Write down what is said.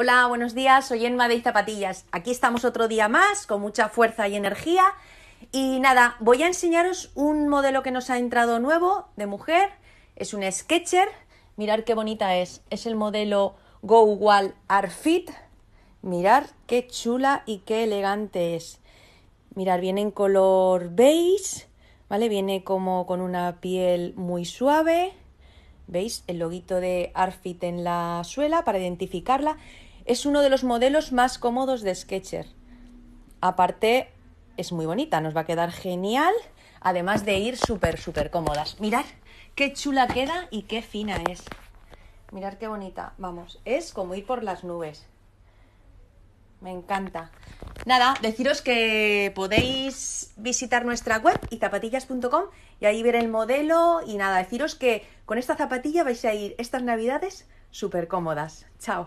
Hola, buenos días, soy Enma de Zapatillas. Aquí estamos otro día más, con mucha fuerza y energía. Y nada, voy a enseñaros un modelo que nos ha entrado nuevo de mujer. Es un Sketcher. Mirar qué bonita es. Es el modelo Go Wall Arfit. Mirar qué chula y qué elegante es. Mirar, viene en color beige, ¿vale? Viene como con una piel muy suave. ¿Veis el loguito de Arfit en la suela para identificarla? Es uno de los modelos más cómodos de Sketcher. Aparte, es muy bonita, nos va a quedar genial, además de ir súper, súper cómodas. Mirad qué chula queda y qué fina es. Mirad qué bonita, vamos, es como ir por las nubes. Me encanta. Nada, deciros que podéis visitar nuestra web y zapatillas.com y ahí ver el modelo y nada, deciros que con esta zapatilla vais a ir estas navidades súper cómodas. Chao.